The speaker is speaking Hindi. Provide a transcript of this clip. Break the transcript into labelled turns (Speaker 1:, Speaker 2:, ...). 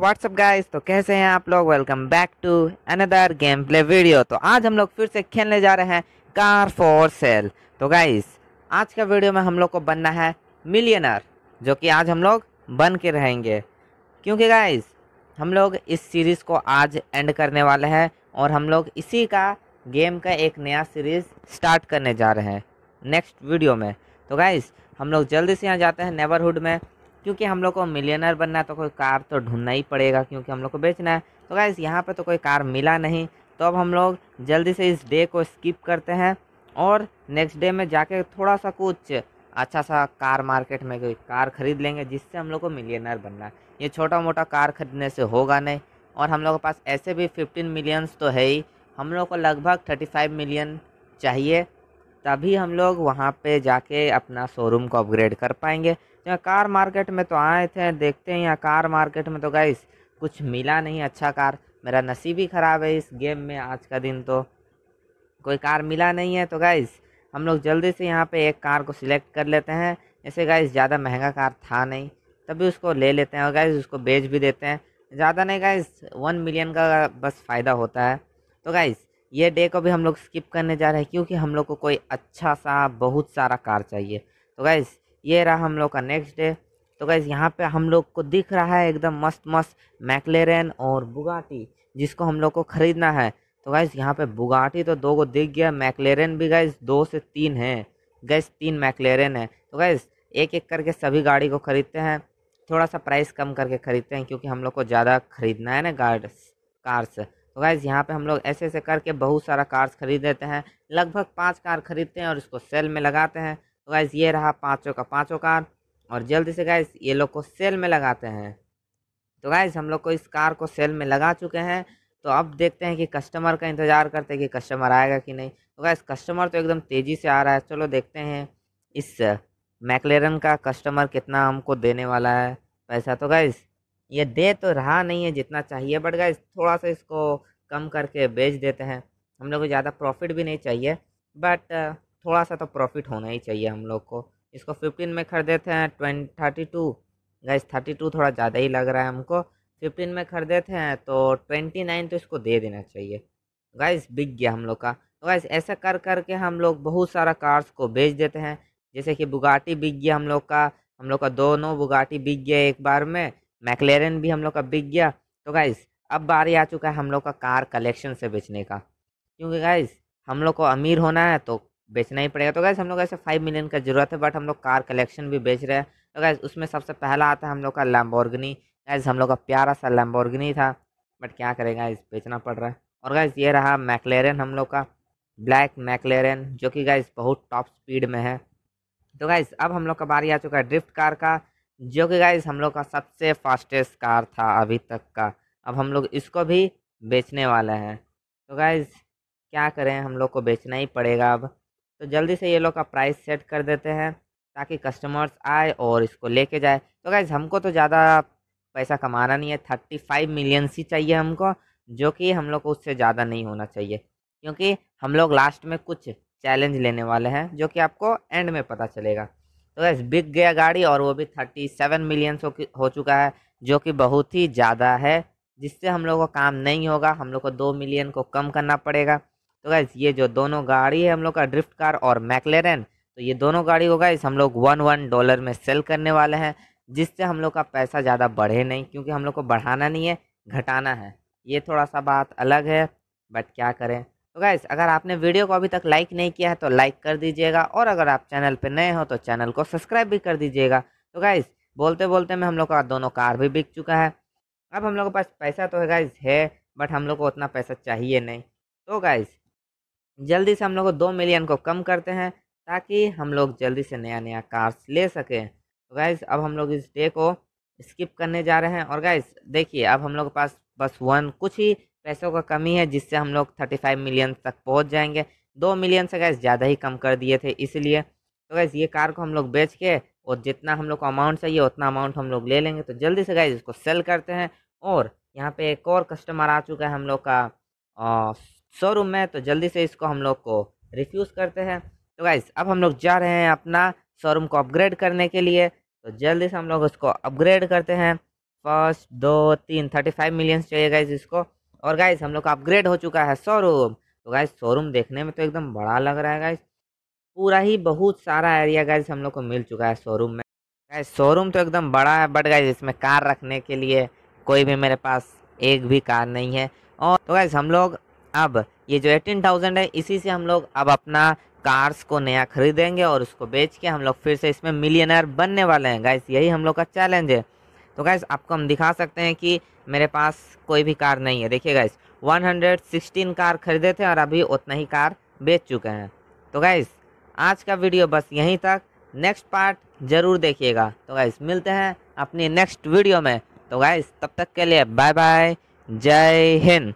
Speaker 1: व्हाट्सअप गाइस तो कैसे हैं आप लोग welcome back to another game play video तो आज हम लोग फिर से खेलने जा रहे हैं कार फॉर सेल तो गाइस आज का वीडियो में हम लोग को बनना है मिलियनर जो कि आज हम लोग बन के रहेंगे क्योंकि गाइस हम लोग इस सीरीज़ को आज एंड करने वाले हैं और हम लोग इसी का गेम का एक नया सीरीज़ स्टार्ट करने जा रहे हैं नेक्स्ट वीडियो में तो गाइस हम लोग जल्दी से यहाँ जाते हैं नेबरहुड में क्योंकि हम लोग को मिलियनर बनना है तो कोई कार तो ढूंढना ही पड़ेगा क्योंकि हम लोग को बेचना है तो गाइज यहाँ पर तो कोई कार मिला नहीं तो अब हम लोग जल्दी से इस डे को स्किप करते हैं और नेक्स्ट डे में जाके थोड़ा सा कुछ अच्छा सा कार मार्केट में कोई कार ख़रीद लेंगे जिससे हम लोग को मिलियनर बनना है ये छोटा मोटा कार ख़रीदने से होगा नहीं और हम लोग के पास ऐसे भी फिफ्टीन मिलियंस तो है ही हम लोग को लगभग थर्टी फाइव मिलियन चाहिए तभी हम लोग वहाँ पे जाके अपना शोरूम को अपग्रेड कर पाएंगे यहाँ कार मार्केट में तो आए थे देखते हैं यहाँ कार मार्केट में तो गाइस कुछ मिला नहीं अच्छा कार मेरा नसीब ही ख़राब है इस गेम में आज का दिन तो कोई कार मिला नहीं है तो गाइस हम लोग जल्दी से यहाँ पे एक कार को सिलेक्ट कर लेते हैं ऐसे गाइस ज़्यादा महंगा कार था नहीं तभी उसको ले लेते हैं और गाइस उसको बेच भी देते हैं ज़्यादा नहीं गाइस वन मिलियन का बस फ़ायदा होता है तो गाइज़ ये डे को भी हम लोग स्किप करने जा रहे हैं क्योंकि हम लोग को कोई अच्छा सा बहुत सारा कार चाहिए तो गैस ये रहा हम लोग का नेक्स्ट डे तो गैस यहाँ पे हम लोग को दिख रहा है एकदम मस्त मस्त मैकलेरन और बुगाटी जिसको हम लोग को ख़रीदना है तो गैस यहाँ पे बुगाटी तो दो को दिख गया मैकलेरन भी गैस दो से तीन है गैस तीन मैकलेरन है तो गैस एक एक करके सभी गाड़ी को ख़रीदते हैं थोड़ा सा प्राइस कम करके ख़रीदते हैं क्योंकि हम लोग को ज़्यादा ख़रीदना है ना गार्ड कार्स तो गाइज़ यहाँ पे हम लोग ऐसे ऐसे करके बहुत सारा कार्स खरीद देते हैं लगभग पाँच कार खरीदते हैं और इसको सेल में लगाते हैं तो गाइज़ ये रहा पाँचों का पाँचों कार और जल्दी से गाइज़ ये लोग को सेल में लगाते हैं तो गाइज़ हम लोग को इस कार को सेल में लगा चुके हैं तो अब देखते हैं कि कस्टमर का इंतज़ार करते हैं कि कस्टमर आएगा कि नहीं तो गाइज़ कस्टमर तो एकदम तेज़ी से आ रहा है चलो देखते हैं इस मैकलेरन का कस्टमर कितना हमको देने वाला है पैसा तो गाइज़ ये दे तो रहा नहीं है जितना चाहिए बट गाइज थोड़ा सा इसको कम करके बेच देते हैं हम लोग को ज़्यादा प्रॉफिट भी नहीं चाहिए बट थोड़ा सा तो प्रॉफिट होना ही चाहिए हम लोग को इसको फिफ्टीन में खरीदेते हैं twenty thirty two guys thirty two थोड़ा ज़्यादा ही लग रहा है हमको फिफ्टीन में खरीदेते हैं तो ट्वेंटी नाइन तो इसको दे देना चाहिए गाइज बिक गया हम लोग का तो गाइज ऐसा कर करके हम लोग बहुत सारा कार्स को बेच देते हैं जैसे कि बुगाटी बिक गया हम लोग का हम लोग का दोनों बुगाटी बिक गया एक बार में मैकलेरन भी हम लोग का बिक गया तो गाइज अब बारी आ चुका है हम लोग का कार कलेक्शन से बेचने का क्योंकि गाइज हम लोग को अमीर होना है तो बेचना ही पड़ेगा तो गैस हम लोग ऐसे फाइव मिलियन का ज़रूरत है बट हम लोग कार कलेक्शन भी बेच रहे हैं तो गैस उसमें सबसे पहला आता है हम लोग का लैम्बोर्गनी गैस हम लोग का प्यारा सा लैम्बोर्गनी था बट क्या करेगा इस बेचना पड़ रहा है और गैस ये रहा मैकलेरन हम लोग का ब्लैक मैकलेरन जो कि गैस बहुत टॉप स्पीड में है तो गैस अब हम लोग का बारी आ चुका है ड्रिफ्ट कार का जो कि गाइज हम लोग का सबसे फास्टेस्ट कार था अभी तक का अब हम लोग इसको भी बेचने वाला है तो गाइज क्या करें हम लोग को बेचना ही पड़ेगा अब तो जल्दी से ये लोग का प्राइस सेट कर देते हैं ताकि कस्टमर्स आए और इसको लेके जाए तो गाइज हमको तो ज़्यादा पैसा कमाना नहीं है थर्टी फाइव मिलियन ही चाहिए हमको जो कि हम लोग को उससे ज़्यादा नहीं होना चाहिए क्योंकि हम लोग लास्ट में कुछ चैलेंज लेने वाले हैं जो कि आपको एंड में पता चलेगा तो गैस बिक गया गाड़ी और वो भी थर्टी सेवन मिलियन हो चुका है जो कि बहुत ही ज़्यादा है जिससे हम लोग को काम नहीं होगा हम लोग को दो मिलियन को कम करना पड़ेगा तो गैस ये जो दोनों गाड़ी है हम लोग का ड्रिफ्ट कार और मैकलेरन तो ये दोनों गाड़ी होगा इस हम लोग वन वन डॉलर में सेल करने वाले हैं जिससे हम लोग का पैसा ज़्यादा बढ़े नहीं क्योंकि हम लोग को बढ़ाना नहीं है घटाना है ये थोड़ा सा बात अलग है बट क्या करें तो गैस अगर आपने वीडियो को अभी तक लाइक नहीं किया है तो लाइक कर दीजिएगा और अगर आप चैनल पर नए हो तो चैनल को सब्सक्राइब भी कर दीजिएगा तो गैस बोलते बोलते में हम लोग का दोनों कार भी बिक चुका है अब हम लोग के पास पैसा तो है गाइज है बट हम लोग को उतना पैसा चाहिए नहीं तो गाइज जल्दी से हम लोग को दो मिलियन को कम करते हैं ताकि हम लोग जल्दी से नया नया कार्स ले सकें तो गाइज अब हम लोग इस डे को स्किप करने जा रहे हैं और गाइज देखिए अब हम लोग के पास बस वन कुछ ही पैसों का कमी है जिससे हम लोग थर्टी फाइव मिलियन तक पहुँच जाएंगे दो मिलियन से गैस ज़्यादा ही कम कर दिए थे इसलिए तो गैस ये कार को हम लोग बेच के और जितना हम लोग को अमाउंट चाहिए उतना अमाउंट हम लोग ले लेंगे तो जल्दी से गैस इसको सेल करते हैं और यहाँ पे एक और कस्टमर आ चुका है हम लोग का शोरूम में तो जल्दी से इसको हम लोग को रिफ्यूज़ करते हैं तो गैस अब हम लोग जा रहे हैं अपना शोरूम को अपग्रेड करने के लिए तो जल्दी से हम लोग उसको अपग्रेड करते हैं फर्स्ट दो तीन थर्टी फाइव मिलियंस चाहिए गैस इसको और गाइस हम लोग का अपग्रेड हो चुका है शोरूम तो गाइस शोरूम देखने में तो एकदम बड़ा लग रहा है गाइस पूरा ही बहुत सारा एरिया गाइस हम लोग को मिल चुका है शोरूम में गाइस शोरूम तो एकदम बड़ा है बट गाइस इसमें कार रखने के लिए कोई भी मेरे पास एक भी कार नहीं है और तो गाइस हम लोग अब ये जो एटीन थाउजेंड है इसी से हम लोग अब अपना कार्स को नया खरीदेंगे और उसको बेच के हम लोग फिर से इसमें मिलियनर बनने वाले हैं गाइस यही हम लोग का चैलेंज है तो गैस आपको हम दिखा सकते हैं कि मेरे पास कोई भी कार नहीं है देखिए गैस 116 कार खरीदे थे और अभी उतना ही कार बेच चुके हैं तो गैस आज का वीडियो बस यहीं तक नेक्स्ट पार्ट ज़रूर देखिएगा तो गैस मिलते हैं अपनी नेक्स्ट वीडियो में तो गैस तब तक के लिए बाय बाय जय हिंद